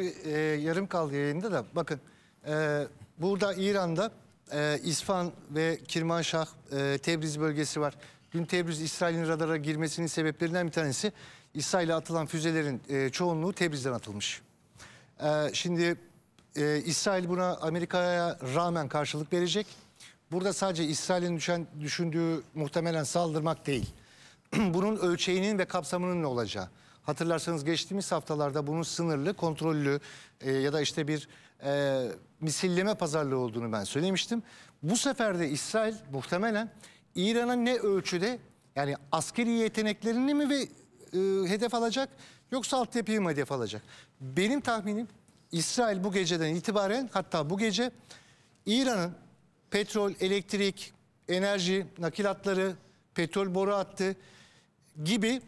tabii e, yarım kaldı yayında da bakın e, burada İran'da e, İsfahan ve Kirmanşah e, Tebriz bölgesi var. Dün Tebriz İsrail'in radara girmesinin sebeplerinden bir tanesi İsrail'e atılan füzelerin e, çoğunluğu Tebriz'den atılmış. E, şimdi e, İsrail buna Amerika'ya rağmen karşılık verecek. Burada sadece İsrail'in düşen, düşündüğü muhtemelen saldırmak değil. Bunun ölçeğinin ve kapsamının ne olacağı. Hatırlarsanız geçtiğimiz haftalarda bunun sınırlı, kontrollü e, ya da işte bir e, misilleme pazarlığı olduğunu ben söylemiştim. Bu sefer de İsrail muhtemelen İran'a ne ölçüde yani askeri yeteneklerini mi ve e, hedef alacak yoksa altyapıyı mı hedef alacak? Benim tahminim İsrail bu geceden itibaren hatta bu gece İran'ın petrol, elektrik, enerji, nakilatları, petrol boru hattı gibi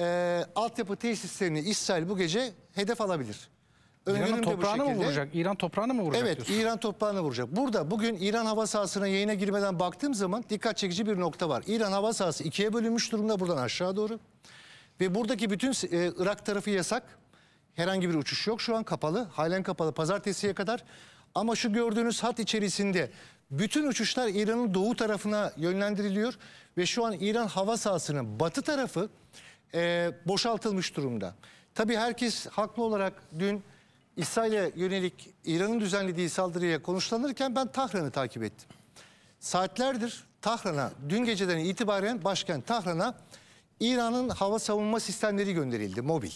e, altyapı tesislerini İsrail bu gece hedef alabilir. İran'ın toprağını mı vuracak? İran toprağını mı vuracak Evet diyorsun? İran toprağını vuracak. Burada bugün İran hava sahasına yayına girmeden baktığım zaman dikkat çekici bir nokta var. İran hava sahası ikiye bölünmüş durumda buradan aşağı doğru. Ve buradaki bütün e, Irak tarafı yasak. Herhangi bir uçuş yok şu an kapalı. Halen kapalı pazartesiye kadar. Ama şu gördüğünüz hat içerisinde bütün uçuşlar İran'ın doğu tarafına yönlendiriliyor. Ve şu an İran hava sahasının batı tarafı e, boşaltılmış durumda. Tabii herkes haklı olarak dün İsrail'e yönelik İran'ın düzenlediği saldırıya konuşlanırken ben Tahran'ı takip ettim. Saatlerdir Tahran'a, dün geceden itibaren başkent Tahran'a İran'ın hava savunma sistemleri gönderildi, mobil.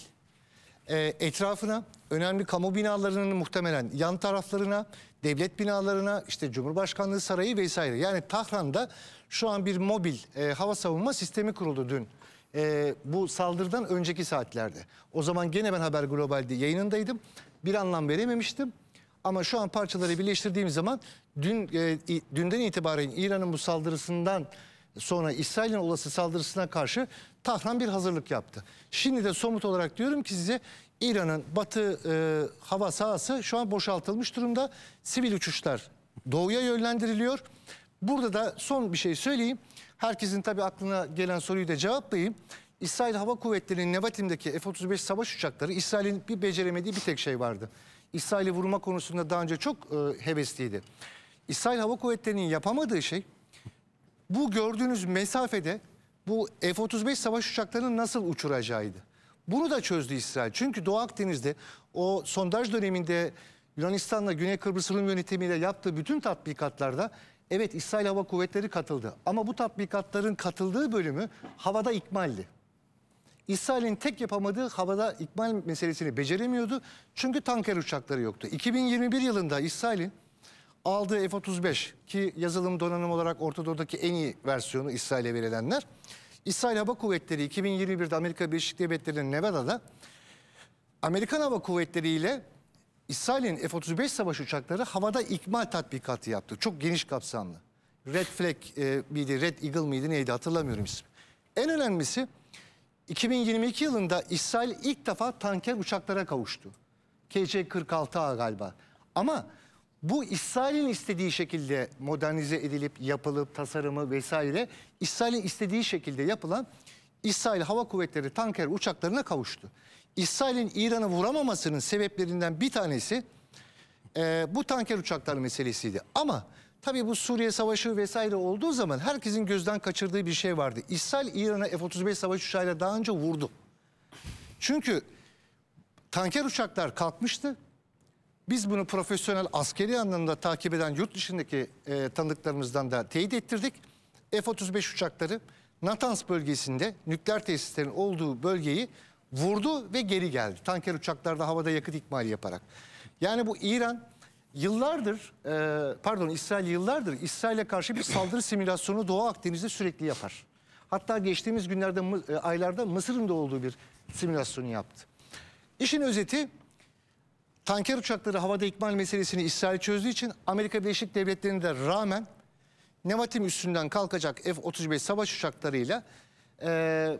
E, etrafına, önemli kamu binalarının muhtemelen yan taraflarına, devlet binalarına, işte Cumhurbaşkanlığı Sarayı vesaire. Yani Tahran'da şu an bir mobil e, hava savunma sistemi kuruldu dün e, bu saldırıdan önceki saatlerde. O zaman gene ben Haber Global'de yayınındaydım. Bir anlam verememiştim. Ama şu an parçaları birleştirdiğim zaman dün e, dünden itibaren İran'ın bu saldırısından sonra İsrail'in olası saldırısına karşı Tahran bir hazırlık yaptı. Şimdi de somut olarak diyorum ki size İran'ın batı e, hava sahası şu an boşaltılmış durumda. Sivil uçuşlar doğuya yönlendiriliyor. Burada da son bir şey söyleyeyim. Herkesin tabii aklına gelen soruyu da cevaplayayım. İsrail Hava Kuvvetleri'nin Nevatim'deki F-35 savaş uçakları İsrail'in bir beceremediği bir tek şey vardı. İsrail'i vurma konusunda daha önce çok e, hevesliydi. İsrail Hava Kuvvetleri'nin yapamadığı şey bu gördüğünüz mesafede bu F-35 savaş uçaklarını nasıl uçuracağıydı. Bunu da çözdü İsrail. Çünkü Doğu Akdeniz'de o sondaj döneminde Yunanistan'la Güney Kıbrıs Rum yönetimiyle yaptığı bütün tatbikatlarda Evet İsrail Hava Kuvvetleri katıldı ama bu tatbikatların katıldığı bölümü havada ikmaldi. İsrail'in tek yapamadığı havada ikmal meselesini beceremiyordu. Çünkü tanker uçakları yoktu. 2021 yılında İsrail'in aldığı F-35 ki yazılım donanım olarak Ortadoğu'daki en iyi versiyonu İsrail'e verilenler. İsrail Hava Kuvvetleri 2021'de Amerika Birleşik Devletleri'nin Nevada'da Amerikan Hava Kuvvetleri ile İsrail'in F-35 savaş uçakları havada ikmal tatbikatı yaptı. Çok geniş kapsamlı. Red Flag e, miydi, Red Eagle miydi neydi hatırlamıyorum ismi. En önemlisi 2022 yılında İsrail ilk defa tanker uçaklara kavuştu. KC-46A galiba. Ama bu İsrail'in istediği şekilde modernize edilip yapılıp tasarımı vesaire İsrail'in istediği şekilde yapılan İsrail Hava Kuvvetleri tanker uçaklarına kavuştu. İsrail'in İran'ı vuramamasının sebeplerinden bir tanesi e, bu tanker uçakları meselesiydi. Ama tabii bu Suriye Savaşı vesaire olduğu zaman herkesin gözden kaçırdığı bir şey vardı. İsrail İran'a F-35 savaş uçağıyla daha önce vurdu. Çünkü tanker uçaklar kalkmıştı. Biz bunu profesyonel askeri anlamda takip eden yurt dışındaki e, tanıdıklarımızdan da teyit ettirdik. F-35 uçakları Natans bölgesinde nükleer tesislerin olduğu bölgeyi vurdu ve geri geldi. Tanker uçaklarda havada yakıt ikmali yaparak. Yani bu İran yıllardır, e, pardon İsrail yıllardır İsrail'e karşı bir saldırı simülasyonu Doğu Akdeniz'de sürekli yapar. Hatta geçtiğimiz günlerde, e, aylarda Mısır'ın da olduğu bir simülasyonu yaptı. İşin özeti tanker uçakları havada ikmal meselesini İsrail çözdüğü için Amerika Birleşik Devletleri'ne de rağmen Nevatim üstünden kalkacak F-35 savaş uçaklarıyla e,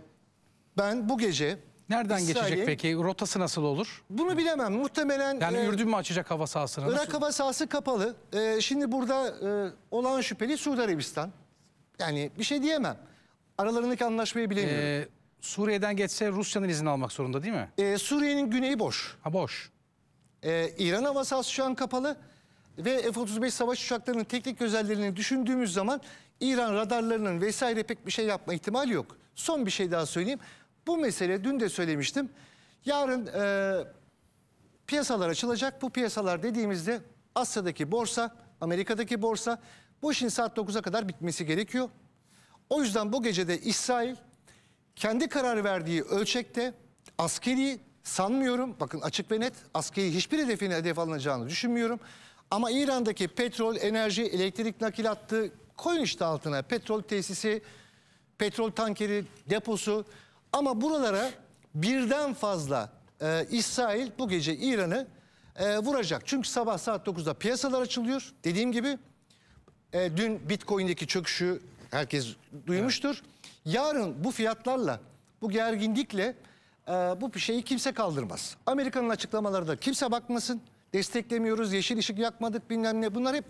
ben bu gece... Nereden geçecek peki? Rotası nasıl olur? Bunu bilemem. Muhtemelen... Yani e, Ürdün mü açacak hava sahasını? Irak nasıl? hava sahası kapalı. E, şimdi burada e, olan şüpheli Suudi Arabistan. Yani bir şey diyemem. Aralarındaki anlaşmayı bilemiyorum. E, Suriye'den geçse Rusya'nın izin almak zorunda değil mi? E, Suriye'nin güneyi boş. Ha boş. E, İran hava sahası şu an kapalı ve F-35 savaş uçaklarının teknik özelliklerini düşündüğümüz zaman İran radarlarının vesaire pek bir şey yapma ihtimali yok. Son bir şey daha söyleyeyim. Bu mesele dün de söylemiştim. Yarın e, piyasalar açılacak. Bu piyasalar dediğimizde Asya'daki borsa, Amerika'daki borsa bu işin saat 9'a kadar bitmesi gerekiyor. O yüzden bu gecede İsrail kendi karar verdiği ölçekte askeri sanmıyorum. Bakın açık ve net askeri hiçbir hedefine hedef alınacağını düşünmüyorum. Ama İran'daki petrol, enerji, elektrik nakil attığı koyun işte altına. Petrol tesisi, petrol tankeri, deposu. Ama buralara birden fazla e, İsrail bu gece İran'ı e, vuracak. Çünkü sabah saat 9'da piyasalar açılıyor. Dediğim gibi e, dün Bitcoin'deki çöküşü herkes duymuştur. Evet. Yarın bu fiyatlarla, bu gerginlikle e, bu şeyi kimse kaldırmaz. Amerika'nın açıklamalarına kimse bakmasın desteklemiyoruz, yeşil ışık yakmadık bilmem ne. Bunlar hep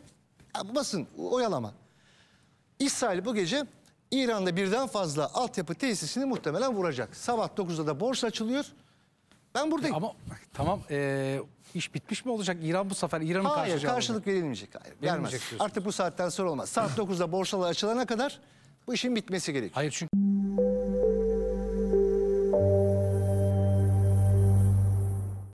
basın, oyalama. İsrail bu gece İran'da birden fazla altyapı tesisini muhtemelen vuracak. Sabah 9'da da borsa açılıyor. Ben buradayım. Ama tamam e, iş bitmiş mi olacak? İran bu sefer İran'ın karşılığı Hayır karşılık verilmeyecek. Hayır, verilmeyecek Artık bu saatten sonra olmaz. Saat 9'da borsalar açılana kadar bu işin bitmesi gerekiyor. Hayır çünkü...